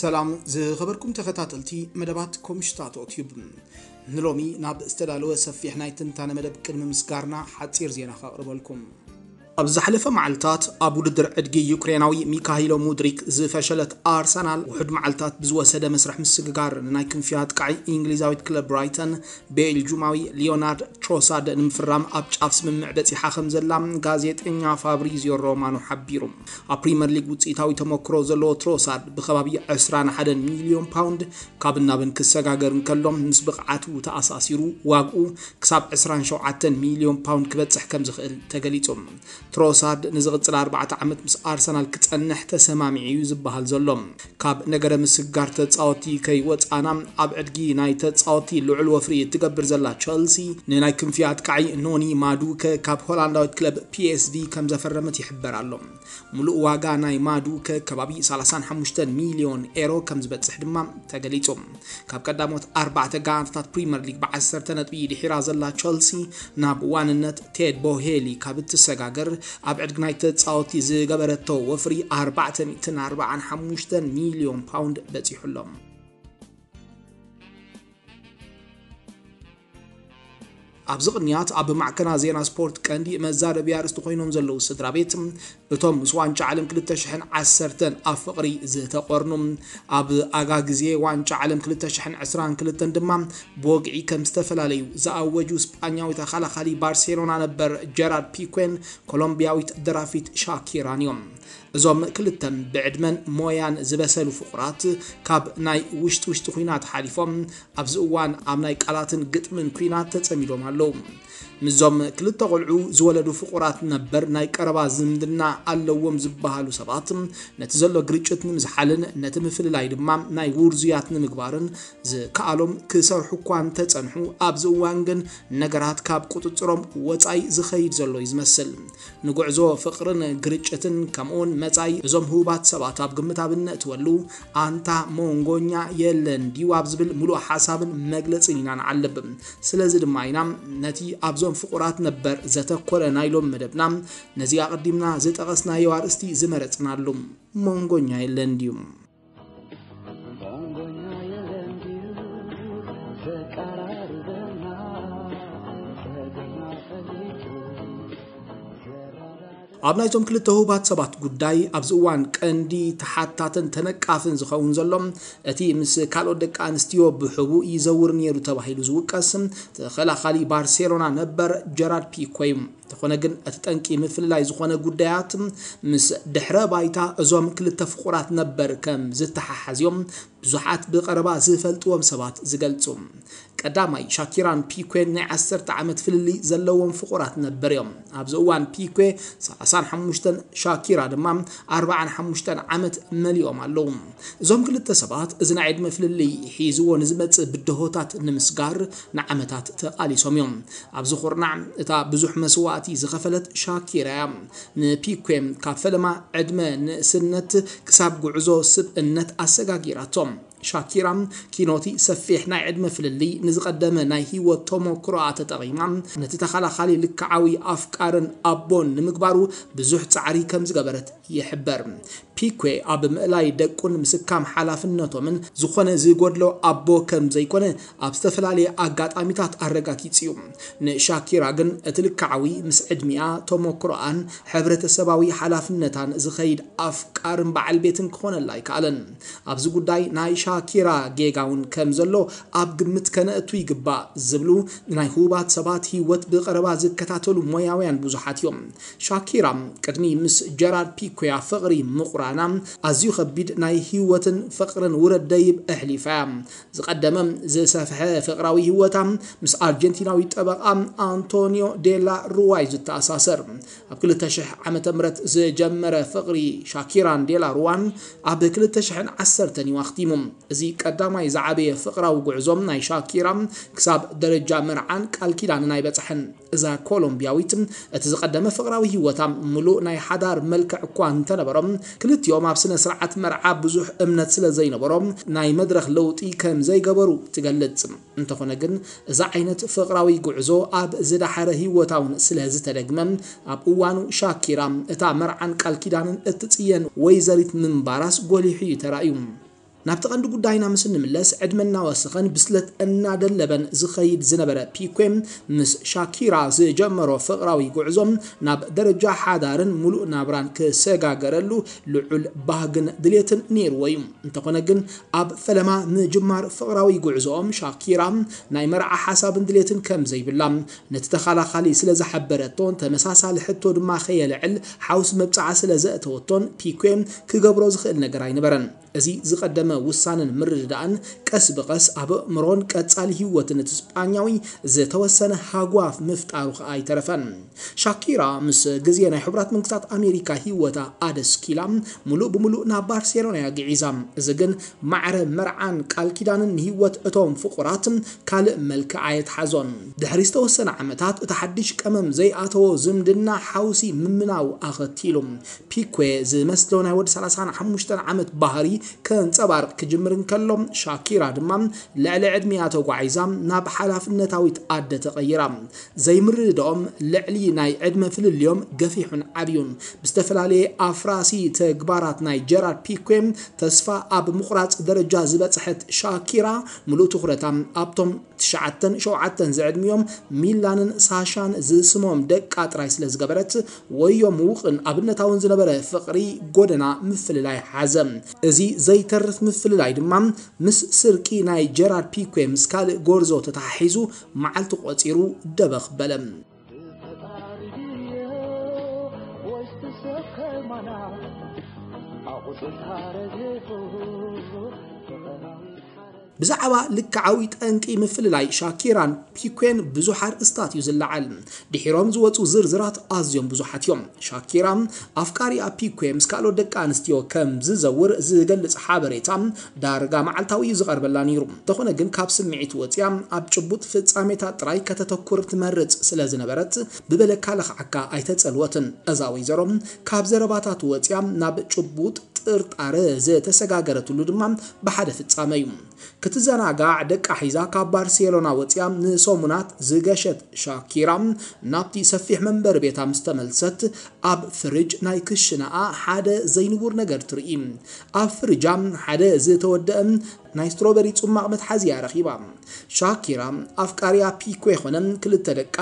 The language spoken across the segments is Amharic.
ሰላም ዝኸበርኩም ተኸታተልቲ መደባት ኮምሽታት ዩብ ንሎሚ ናብ ዝተዳለወ ሰፊሕ ናይ ትንታነ መደብ ቅድሚ ምስጋርና ሓፂር ዜና ከቕርበልኩም ኣብ ዝሓለፈ መዓልትታት ኣብ ውድድር ዕድጊ ዩክሬናዊ ሚካሂሎ ሙድሪክ ዝፈሸለት ኣርሰናል ውሑድ መዓልትታት ብዝወሰደ መስርሕ ምስግጋር ንናይ ክንፊያት ኣጥቃዒ እንግሊዛዊት ክለብ ብራይተን ቤልጁማዊ ሊዮናርድ ትሮሳድ ንምፍራም ኣብ ጫፍ ስምምዕ በፂሓ ከም ዘላ ጋዜጠኛ ፋብሪዚዮ ሮማኖ ሓቢሩ ኣብ ፕሪምየር ሊግ ውፅኢታዊ ተመክሮ ዘለዎ ትሮሳድ ብከባቢ 21 ሚሊዮን ፓውንድ ካብ ናብን ክሰጋገር ንከሎም ምስ ብቕዓቱ ተኣሳሲሩ ዋግኡ ክሳብ 27 ሚሊዮን ፓውንድ ክበፅሕ ከም ዝኽእል ተገሊጹ ትሮሳድ ንዝቕፅል 4 ዓመት ምስ ኣርሰናል ክፀንሕ ተሰማሚዒ እዩ ዝበሃል ዘሎ ካብ ነገረ ምስጋር ተፃወቲ ከይወፃና ኣብ ዕድጊ ናይ ተፃወቲ ልዑል ወፍሪ እትገብር ዘላ ቸልሲ ንናይ ክንፍያት ኣጥቃዒ ኖኒ ማዱከ ካብ ሆላንዳዊት ክለብ ፒኤስዲ ከም ዘፈረመት ይሕበር ኣሎ ሙሉእ ዋጋ ናይ ማዱከ ከባቢ 35 ሚልዮን ኤሮ ከም ዝበፅሕ ድማ ተገሊጹ ካብ ቀዳሞት ኣርባዕተ ጋንታት ፕሪምየር ሊግ ብ ሰ ነጥቢ ድሒራ ዘላ ቸልሲ ናብ ዋንነት ቴድ ቦሄሊ ካብ እትሰጋገር ኣብ ዕድግናይ ተፃወቲ ዝገበረቶ ወፍሪ 445 ሚልዮን ፓውንድ በፂሑሎም ኣብዚ ቅንያት ኣብ ማዕከና ዜና ስፖርት ቀንዲ መዛረቢ ኣርስቲ ኮይኖም ዘለዉ ስድራ ቤት እቶም ምስ ዋንጫ ዓለም 2010 ኣብ ፍቕሪ ዝተቆርኑ ኣብ ኣጋ ግዜ ዋንጫ ዓለም 2022 ድማ ብወግዒ ከም ዝተፈላለዩ ዝኣወጁ ስጳኛዊ ተኸላኻሊ ባርሴሎና ነበር ጀራርድ ፒኮን ኮሎምብያዊት ደራፊት ሻኪራን እዮም እዞም ክልተን ብዕድመን ሞያን ዝበሰሉ ፍቁራት ካብ ናይ ውሽጢ ውሽጢ ኩናት ሓሊፎም ኣብዚ እዋን ኣብ ናይ ቃላትን ግጥምን ኩናት ተፀሚዶም ኣለው ምዞም ክልተ ቆልዑ ዝወለዱ ፍቁራት ነበር ናይ ቀረባ ዝምድና ኣለዎም ዝበሃሉ ሰባት ነቲ ዘሎ ግርጭት ንምዝሓልን ነቲ ምፍልላይ ድማ ናይ ውርዝያት ንምግባርን ዝከኣሎም ክሰርሑ እኳ እንተፀንሑ ኣብዚ እዋን ግን ነገራት ካብ ቁጥጥሮም ወፃኢ ዝኸይድ ዘሎ እዩ ዝመስል ንጉዕዞ ፍቅርን ግርጭትን ከምኡውን መጻይ እዞም ህቡባት ሰባት ኣብ ግምት ኣብነት ወሉ ኣንታ መንጎኛ የለን ድዩ ኣብ ዝብል ሙሉእ ሓሳብን መግለፅን ኢና ንዓልብ ስለዚ ድማ ኢና ነቲ ኣብዞም ፍቁራት ነበር ዘተኮረ ናይሎም መደብና ነዚ ኣቐዲምና ዝጠቐስናዮ ኣርእስቲ ዝመረፅናሉ መንጎኛ የለን ድዩ ኣብ ናይቶም ክልተ ህቡባት ሰባት ጉዳይ ኣብዚ እዋን ቀንዲ ተሓታትን ተነቃፍን ዝኸውን ዘሎም እቲ ምስ ካልኦት ደቂ ኣንስትዮ ብሕቡ ይዘውር ነይሩ ተባሂሉ ዝውቀስ ተኸላኻሊ ባርሴሎና ነበር ጀራርድ ፒኮ እዩ እንተኾነ ግን እቲ ጠንቂ ምፍልላይ ዝኾነ ጉዳያት ምስ ድሕረ ባይታ እዞም ክልተ ፍቁራት ነበር ከም ዝተሓሓዝዮም ብዙሓት ብቐረባ ዝፈልጥዎም ሰባት ዝገልጹ ቀዳማይ ሻኪራን ፒኩዌን ናይ 10 ዓመት ፍልሊ ዘለዎም ፍቑራት ነበር እዮም ኣብዚ እዋን ፒኩዌ 35 ሻኪራ ድማ 45 ዓመት መሊኦም ኣለዉ እዞም ክልተ ሰባት እዚ ናይ ዕድመ ፍልሊ ሒዝዎ ንዝመፅእ ብድሆታት ንምስጋር ንዓመታት ተቃሊሶም እዮም ኣብዚ ኩርናዕ እታ ብዙሕ መስዋእቲ ዝኸፈለት ሻኪራ እያ ንፒኩዌም ካብ ፈለማ ዕድመ ንእስነት ክሳብ ጉዕዞ ስብእነት ኣሰጋጊራቶም ሻኪራም ኪኖቲ ሰፊሕ ናይ ዕድመ ፍልሊ ንዝቐደመ ናይ ሂወት ተመክሮ ተጠቒማ ነቲ ተኸላኻሊ ልክዓዊ ኣፍቃርን ኣቦን ንምግባሩ ብዙሕ ፃዕሪ ከም ዝገበረት ይሕበር ፒኩዌ ኣብ ምእላይ ደቁን ምስካም ሓላፍነቶምን ዝኾነ ዝጎድሎ ኣቦ ከም ዘይኮነ ኣብ ዝተፈላለየ ኣጋጣሚታት ኣረጋጊፅ እዩ ንሻኪራ ግን እቲ ልክዓዊ ምስ ዕድሚኣ ተመክሮኣን ሕብረተሰባዊ ሓላፍነታን ዝኸይድ ኣፍቃርን በዓል ቤትን ክኾነላ ኣይከኣለን ኣብዚ ጉዳይ ናይ ሻኪራ ጌጋ እውን ከም ዘሎ ኣብ ግምት ከነእቱ ይግባእ ዝብሉ ናይ ህቡባት ሰባት ሂወት ብቀረባ ዝከታተሉ ሞያውያን ብዙሓት እዮም ሻኪራ ቅድሚ ምስ ጀራርድ ፒኮያ ፍቕሪ ምቑራ ان نعم، أزيو خبيد ناي هيوة فقرا ورد دايب أهلي فام زقدم زسافحة فقراوي هيوة مس أرجنتيناوي طبقا أنطونيو ديلا رواي زتأساسر أبكل تشح عمة مرت زجمر فقري شاكيران ديلا روان أبكل تشحن عسر تني واختيمم زي قداماي زعبي فقراو قعزوم ناي شاكيرا كساب درجة مرعان كالكيدان ناي بتحن እዛ ኮሎምቢያዊት እቲ ዝቐደመ ክልቲኦም ኣብ ስነ ስርዓት መርዓ ብዙሕ እምነት ስለ ዘይነበሮም ናይ መድረኽ ለውጢ ከም ዘይገበሩ ትገልጽ እንተኾነ ግን እዛ ዓይነት ፍቕራዊ ጉዕዞ ኣብ ዝዳሓረ ህይወታውን ስለ ዝተደግመ ኣብ እዋኑ ሻኪራ እታ መርዓን ቃል ኪዳንን እትጽየን ወይዘሪት ምንባራስ ጎሊሑ እዩ ተራእዩ نابتقان دو قدعينا مسن ملس عدمنا وسخن بسلت أنا دلبن زخيد زنبرة بيكوين مس شاكيرا زي جمرو فقراوي قعزم ناب درجة حادارن ملو نابران كسيقا قرلو لعل باهقن دليتن نير ويم انتقونقن أب فلما نجمار فقراوي قعزم شاكيرا نايمر حساب دليتن كم زي باللام نتتخالا خالي سلزة حبرتون تمساسا لحتو دما خيال عل حوس مبتعا سلزة توتون بيكوين كقبرو زخيل نقراي نبرن እዚ ዝቀደመ ውሳነን ምርድዳእን ቀስ ብቀስ ኣብ ኣእምሮን ቀጻሊ ህይወትን እቲ ስጳኛዊ ዝተወሰነ ሃጓፍ ምፍጣሩ ከዓ ኣይተረፈን ሻኪራ ምስ ግዜ ናይ ሕቡራት መንግስታት ኣሜሪካ ህይወታ ኣደስኪላ ሙሉእ ብምሉእ ናብ ባርሴሎና ያግዒዛ እዚ ግን ማዕረ መርዓን ቃል ኪዳንን ንህወት እቶም ፍቁራት ካልእ መልክዓ የትሓዞን ድሕሪ ዝተወሰነ ዓመታት እቲ ሓድሽ ቀመም ዘይኣተዎ ዝምድና ሓውሲ ምምናው ኣኸቲሉ ፒኮ ዝመስሎ ናይ ወዲ 35 ዓመት ባህሪ كنتبارق كجمرن كلهم شاكيرا دمام لعل عدمياتو قعيزام ناب حلافنتاويت عادة تغيرام زي مردهم لعلي ناي عدم في اليوم قفيحون عبيون بستفلالي أفراسي تقبارات ناي جيرارد بيكويم تسفى أب مقرات درجة زبت شاكيرا ملو تخرتام أبتم ትሽዓተን ዝዕድሚዮም እዮም ሚላንን ሳሻን ዝስሞም ደቃ ጥራይ ስለ ዝገበረት ወዮም ውቕን ኣብነታውን ዝነበረ ፍቕሪ ጎደና ምፍልላይ ሓዘ እዚ ዘይተርፍ ምፍልላይ ድማ ምስ ስርቂ ናይ ጀራር ፒኮ ምስ ካልእ ጎርዞ ተተሓሒዙ መዓልቲ ቆፂሩ ደበኽ በለ ብዛዕባ ልክዓዊ ጠንቂ ምፍልላይ ሻኪራን ፒኩን ብዙሕ ኣርእስታት እዩ ዝለዓል ድሒሮም ዝወፁ ዝርዝራት ኣዝዮም ብዙሓት እዮም ሻኪራ ኣፍቃሪኣ ፒኩዌ ምስ ካልኦት ደቂ ኣንስትዮ ከም ዝዘውር ዝገልፅ ሓበሬታ ዳርጋ መዓልታዊ እዩ ዝቐርበላ ነይሩ እንተኾነ ግን ካብ ስምዒት ወፅያ ኣብ ጭቡጥ ፍጻሜታት ጥራይ ከተተኩር ትመርፅ ስለ ዝነበረት ብበለካ ለኽዓካ ኣይተጸልወትን እዛ ወይዘሮ ካብ ዘረባታት ወፅያ ናብ ጭቡጥ ጥርጣረ ዘተሰጋገረትሉ ድማ ብሓደ ፍጻመ እዩ ክትዘናጋ ደቃ ሒዛ ካብ ባርሴሎና ወፂያ ንሶሙናት ዝገሸት ሻኪራ ናብቲ ሰፊሕ መንበሪ ቤታ ምስ ተመልሰት ኣብ ፍርጅ ናይ ክሽናኣ ሓደ ዘይንቡር ነገር ትርኢ ኣብ ፍርጃ ሓደ ዝተወደአ ናይ ስትሮበሪ ጽማቕ መትሓዚያ ረኺባ ሻኪራ ኣፍቃርያ ፒኮ የኾነ ክልተ ደቃ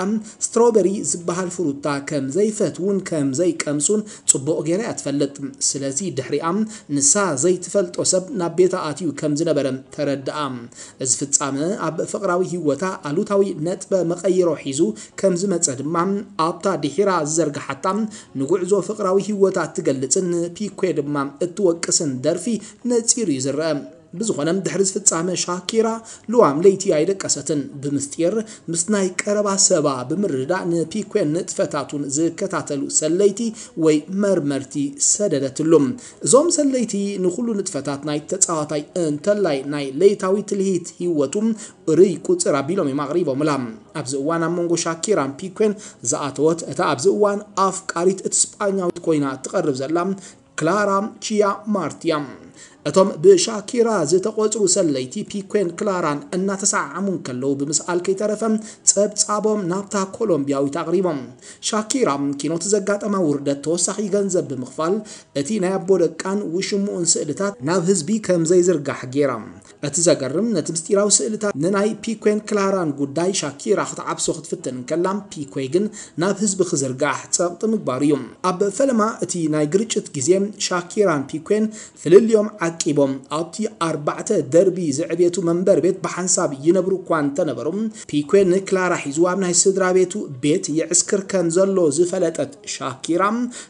ስትሮበሪ ዝበሃል ፍሩታ ከም ዘይፈትውን ከም ዘይቀምሱን ጽቡቕ ገይራ እያ ትፈልጥ ስለዚ ድሕሪኣ ንሳ ዘይትፈልጦ ሰብ ናብ ቤታ ኣትዩ ከም ዝነበረ ተረ ኣይተረድኣን እዚ ፍጻመ ኣብ ፍቕራዊ ህወታ ኣሉታዊ ነጥበ መቐይሮ ሒዙ ከም ዝመፀ ድማ ኣብታ ድሒራ ዝዘርግሓታ ንጉዕዞ ፍቕራዊ ህይወታ እትገልፅን ፒኮ ድማ እትወቅስን ደርፊ ነፂሩ እዩ ዝረአ ብዝኾነም ድሕሪ ዝፍጻመ ሻኪራ ልዋም ለይቲ ኣይደቀሰትን ብምስጢር ምስ ናይ ቀረባ ሰባ ብምርዳእ ንፒኮን ንጥፈታቱን ዝከታተሉ ሰለይቲ ወይ መርመርቲ ሰደደትሉ እዞም ሰለይቲ ንኩሉ ንጥፈታት ናይ ተፃዋታይ እንተላይ ናይ ለይታዊ ትልሂት ሂወቱ ርይ ቁፅር ኣቢሎም እዮም ኣቕሪቦምላ ኣብዚ እዋን ኣብ መንጎ ሻኪራን ፒኮን ዝኣተወት እታ ኣብዚ እዋን ኣፍቃሪት እቲ ስጳኛዊት ኮይና ትቐርብ ዘላ ክላራ ቺያ ማርቲያ أتم بشاكيرا زي تقوترو سليتي بيكوين كلاران أنا تسعمون كلو بمسأل كي ترفم تساب تسابهم نابتا كولومبياوي تقريبا شاكيرا كينو تزقات أما وردت توسحي غنزب بمخفال أتي نابو دكان وشمو انسئلتات ناب هزبي كم زي እትዘገርም ነቲ ምስጢራዊ ስእልታት ንናይ ፒኮን ክላራን ጉዳይ ሻኪራ ክትዓብሶ ክትፍትን ከላም ፒኮይ ግን ናብ ህዝቢ ክዝርጋሕ ፀቕጢ ምግባር እዩ ኣብ ፈለማ እቲ ናይ ግርጭት ግዜ ሻኪራን ፒኮን ፍልልዮም ዓቂቦም ኣብቲ ኣርባዕተ ደርቢ ዝዕቤቱ መንበር ቤት ብሓንሳብ ይነብሩ እኳ እንተነበሩ ፒኮን ንክላራ ሒዙ ኣብ ናይ ስድራ ቤቱ ቤት ይዕስክር ከም ዘሎ ዝፈለጠት ሻኪራ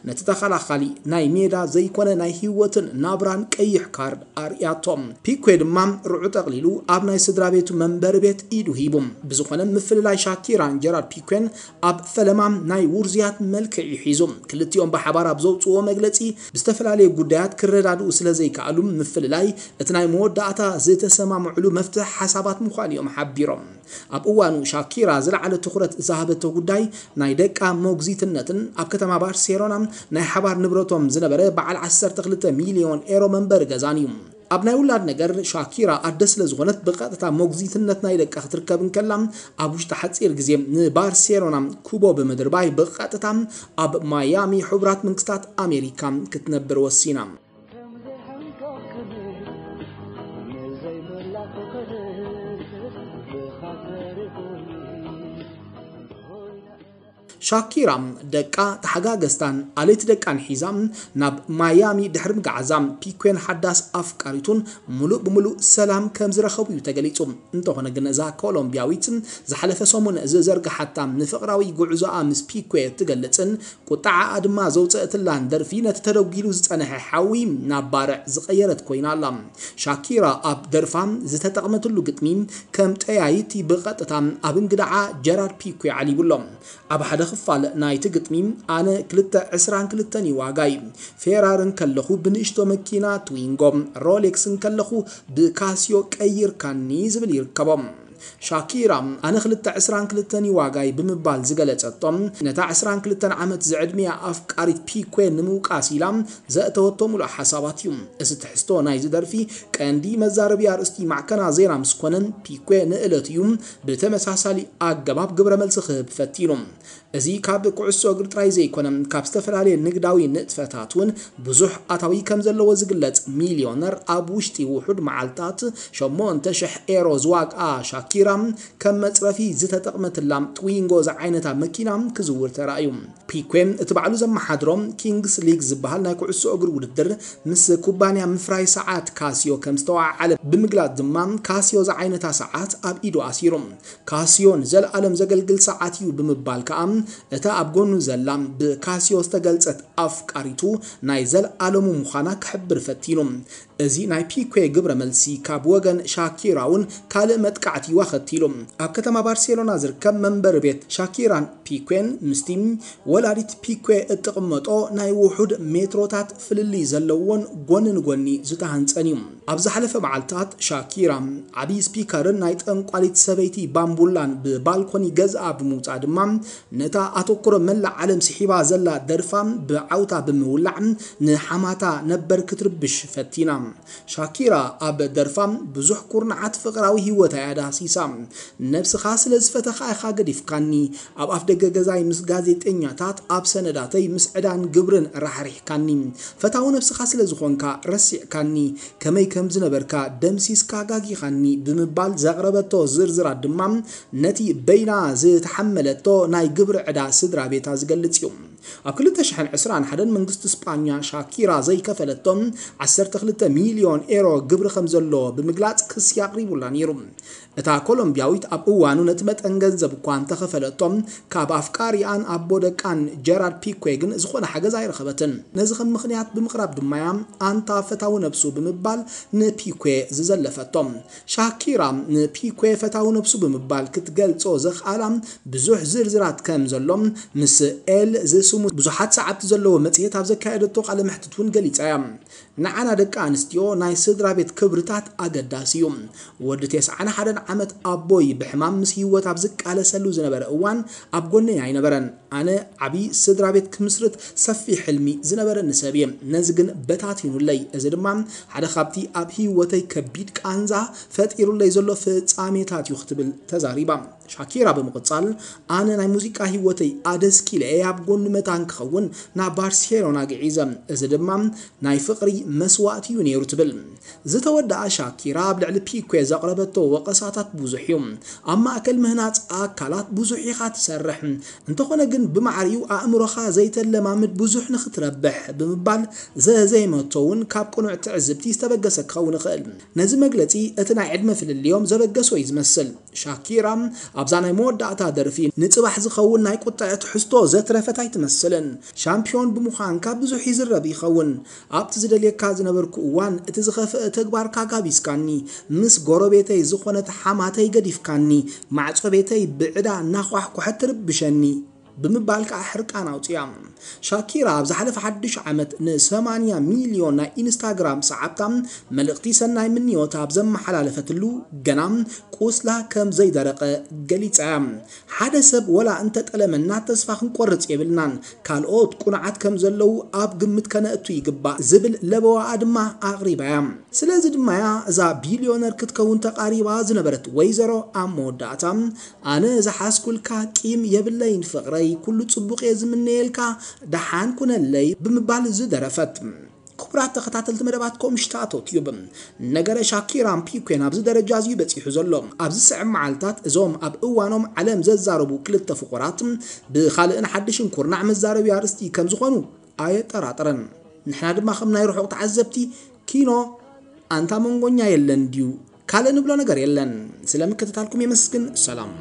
ነቲ ተኸላኻሊ ናይ ሜዳ ዘይኮነ ናይ ህይወትን ናብራን ቀይሕ ካርድ ኣርያቶም ፒኮይ ድማ ርዑ ጠቕሊሉ ኣብ ናይ ስድራ ቤቱ መንበሪ ቤት ኢዱ ሂቡ ብዝኾነ ምፍልላይ ሻኪራን ጀራርድ ፒኮን ኣብ ፈለማ ናይ ውርዝያት መልክዕ ይሒዙ ክልቲኦም ብሓባር ኣብ ዘውፅዎ መግለፂ ብዝተፈላለየ ጉዳያት ክረዳድኡ ስለ ዘይከኣሉ ምፍልላይ እቲ ናይ መወዳእታ ዝተሰማምዕሉ መፍትሕ ሓሳባት ምዃን እዮም ሓቢሮም ኣብ እዋኑ ሻኪራ ዝለዓለ ትኩረት ዝሃበቶ ጉዳይ ናይ ደቃ ሞግዚትነትን ኣብ ከተማ ባርሴሎና ናይ ሓባር ንብረቶም ዝነበረ በዓል 12 ሚልዮን ኤሮ መንበሪ ገዛን እዩ ኣብ ናይ ውላድ ነገር ሻኪራ ኣደ ስለ ዝኾነት ብቐጥታ ሞግዚትነት ናይ ደቃ ክትርከብን ከላ ኣብ ውሽጢ ሓፂር ግዜ ንባርሴሎና ኩቦ ብምድርባይ ብቐጥታ ኣብ ማያሚ ሕቡራት መንግስታት ኣሜሪካ ክትነብር ወሲና ሻኪራ ደቃ ተሓጋገዝታን ኣሌት ደቃን ሒዛ ናብ ማያሚ ድሕሪ ምግዓዛ ፒኮን ሓዳስ ኣፍቃሪቱን ሙሉእ ብምሉእ ሰላም ከም ዝረኸቡ እዩ ተገሊጹ እንተኾነ ግን እዛ ኮሎምቢያዊት ዝሓለፈ ሰሙን ዝዘርግሓታ ንፍቕራዊ ጉዕዞኣ ምስ ፒኮ እትገልጽን ቁጣዓኣ ድማ ዘውፅእትላን ደርፊ ነቲ ተደጊሉ ዝጸንሐ ሓዊ ናብ ባርዕ ዝቐየረት ኮይና ኣላ ሻኪራ ኣብ ደርፋ ዝተጠቕመትሉ ግጥሚ ከም ጠያይቲ ብቐጥታ ኣብ እንግዳዓ ጀራር ፒኮ ዓሊቡሎም ኣብ ሓደ ዝኽፋል ናይቲ ግጥሚ ኣነ 222 እዩ ዋጋይ ፌራር እንከለኹ ብንእሽቶ መኪና ትዊንጎ ሮሌክስን ከለኹ ብካስዮ ቀይርካኒ ዝብል ይርከቦም ሻኪራ ኣነ 222 ይዋጋይ ብምባል ዝገለፀቶም ነታ 22 ዓመት ዝዕድሚያ ኣፍቃሪት ፒኮን ንምውቃስ ኢላ ዘእተወቶ ሙሉእ ሓሳባት እዩ እዚ ትሕዝቶ ናይዚ ደርፊ ቀንዲ መዛረብያ ርእስቲ ማዕከና ዜና ምስ ኮነን ፒኮ ንእለት እዩ ብተመሳሳሊ ኣገባብ ግብረ መልሲ ክህብ ፈቲኑ እዚ ካብ ኩዕሶ እግሪ ጥራይ ዘይኮነን ካብ ዝተፈላለየ ንግዳዊ ንጥፈታት እውን ብዙሕ ኣታዊ ከም ዘለዎ ዝግለጽ ሚልዮነር ኣብ ውሽጢ ውሑድ መዓልትታት 8,000 ኤሮ ዝዋግኣ ሻኪራ ከም መፅረፊ ዝተጠቕመትላ ትዊንጎ ዝዓይነታ መኪና ክዝውር ተራእዩ ፒኮ እቲ ባዕሉ ዘመሓድሮም ኪንግስ ሊግ ዝበሃል ናይ ኩዕሶ እግሪ ውድድር ምስ ኩባንያ ምፍራይ ሰዓት ካስዮ ከም ዝተዋዓለ ብምግላጽ ድማ ካሲዮ ዝዓይነታ ሰዓት ኣብ ኢዱ ኣሲሩ ካስዮ ንዘለኣለም ዘገልግል ሰዓት እዩ ብምባል ከዓ እታ ኣብ ጎኑ ዘላ ብካስዮስ ተገልፀት ኣፍቃሪቱ ናይ ዘለኣለሙ ምዃና ክሕብር ፈቲኑ እዚ ናይ ፒኬ ግብረ መልሲ ካብ ወገን ሻኪራ እውን ካልእ መጥቃዕቲ ዋኸቲሉ ኣብ ከተማ ባርሴሎና ዝርከብ መንበሪ ቤት ሻኪራን ፒኬን ምስቲ ወላዲት ፒኬ እትቕመጦ ናይ ውሑድ ሜትሮታት ፍልልይ ዘለዎን ጎኒ ንጎኒ ዝተሃንፀን እዩ ኣብ ዝሓለፈ መዓልትታት ሻኪራ ዓብዪ ስፒከርን ናይ ጠንቋሊት ሰበይቲ ባምቡላን ብባልኮኒ ገዝኣ ብምውፃእ ድማ ነታ ኣተኮሮ መላ ዓለም ስሒባ ዘላ ደርፋ ብዓውታ ብምውላዕ ንሓማታ ነበር ክትርብሽ ፈቲና ሻኪራ ኣብ ደርፋ ብዙሕ ኩርናዓት ፍቕራዊ ህይወታ ያ ዳሲሳ ነብስኻ ስለ ዝፈተኻ ኢኻ ገዲፍካኒ ኣብ ኣፍ ደገ ገዛይ ምስ ጋዜጠኛታት ኣብ ሰነዳተይ ምስ ዕዳን ግብርን ራሕሪሕካኒ ፈታዊ ነብስኻ ስለ ዝኾንካ ረሲዕካኒ ከመይ ከም ዝነበርካ ደምሲስካ ጋጊኻኒ ብምባል ዘቕረበቶ ዝርዝራት ድማ ነቲ በይና ዝተሓመለቶ ናይ ግብሪ ዕዳ ስድራ ቤታ ዝገልጽ እዩ ኣብ 221 መንግስቲ ስጳኛ ሻኪራ ዘይከፈለቶም 12 ሚልዮን ኤሮ ግብሪ ከም ዘለዎ ብምግላጽ ክስ ኣቕሪቡላ ነይሩ እታ ኮሎምቢያዊት ኣብ እዋኑ ነቲ መጠን ገንዘብ እኳ እንተኸፈለቶም ካብ ኣፍቃሪኣን ኣቦ ደቃን ጀራርድ ፒኮ ግን ዝኾነ ሓገዝ ኣይረኸበትን ነዚ ከም ምክንያት ብምቕራብ ድማያ ኣንታ ፈታዊ ነብሱ ብምባል ንፒኮ ዝዘለፈቶም ሻኪራ ንፒኮ ፈታዊ ነብሱ ብምባል ክትገልጾ ዘኽኣላ ብዙሕ ዝርዝራት ከም ዘሎም ምስ ኤል ዝስ قلصو مزوحات ساعات تزلو ومتيه تابزكا إدتوغ على محتتون قليت ንዓና ደቂ ኣንስትዮ ናይ ስድራ ቤት ክብርታት ኣገዳሲ እዩ ወዲ 91 ዓመት ኣቦይ ብሕማም ምስ ህወት ኣብ ዝቃለሰሉ ዝነበረ እዋን ኣብ ጎነይ ኣይነበረን ኣነ ዓብዪ ስድራ ቤት ክምስርት ሰፊ ሕልሚ ዝነበረ ንሰብ እየ ነዚ ግን በታቲኑለይ እዚ ድማ ሓደ ካብቲ ኣብ ህወተይ ከቢድ ቃንዛ ፈጢሩለይ ዘሎ ፍጻሜታት እዩ ክትብል ተዛሪባ ሻኪራ ብምቕጻል ኣነ ናይ ሙዚቃ ህወተይ ኣደስኪለ ኣብ ጎኒ መታን ክኸውን ናብ ባርሴሎና ግዒዘ እዚ ድማ ናይ ፍቕሪ مسواتي ينيرو تبل زتودع شاكيرا بلعل بيكوي زقربتو وقصاتات بزحيوم أما أكل مهنات أكلات بوزحي خات سرح انتخونا جن بمعريو أمرخا زيت اللمامد بزح نختربح بمبال زي زي متون كاب كونو استبقس كون خل نزي مجلتي اتنا عدمة في اليوم زبقس ويزمسل رام أبزانا مودع تادرفين نتبح زخون ناي قطعة حستو زترفت تمسلن شامبيون بمخانكا بزحي زرب يخون أبتزدليك ዝሰርሐካ ዝነበርኩ እዋን እቲ ዝኸፍአ ተግባርካ ጋቢዝካኒ ምስ ጎረቤተይ ዝኾነት ሓማተይ ገዲፍካኒ ማዕጾ ቤተይ ብዕዳ እናኳሕኳሐ ትርብሸኒ ብምባል ከዓ ሕርቃን ኣውፅያ ሻኪራ ኣብ ዝሓለፈ ሓዱሽ ዓመት ን80 ሚልዮን ናይ ኢንስታግራም ሰዓብታ መልእኽቲ ሰናይ ምንዮት ኣብ ዘመሓላለፈትሉ ገና ቁስላ ከም ዘይደረቐ ገሊፀ ሓደ ሰብ ወላ እንተጠለመና ተስፋ ክንቆርፅ የብልናን ካልኦት ቁንዓት ከም ዘለው ኣብ ግምት ከነእቱ ይግባእ ዝብል ለበዋኣ ድማ ኣቕሪባ እያ ስለዚ ድማያ እዛ ቢልዮነር ክትከውን ተቃሪባ ዝነበረት ወይዘሮ ኣብ መወዳእታ ኣነ ዝሓስኩልካ ቂም የብለይን ፍቕረይ ተረፈይ ኩሉ ፅቡቅ እየ ዝምነየልካ ደሓን ኩነለይ ብምባል ዝደረፈት ክቡራት ተኸታተልቲ መደባት ኮምሽታ ዩብ ነገረ ሻኪራን ፒኩን ኣብዚ ደረጃ እዚዩ በፂሑ ዘሎ ኣብዚ ስዕ መዓልትታት እዞም ኣብ እዋኖም ዓለም ዘዛረቡ ክልተ ፍቁራት ብካልእን ሓድሽን ኩርናዕ መዛረቢ ኣርእስቲ ከም ዝኾኑ ኣየጠራጥረን ንሕና ድማ ከም ናይ ርሑቕ ተዓዘብቲ ኪኖ ኣንታ መንጎኛ የለን ድዩ ካልእ ንብሎ ነገር የለን ስለ የመስግን ሰላም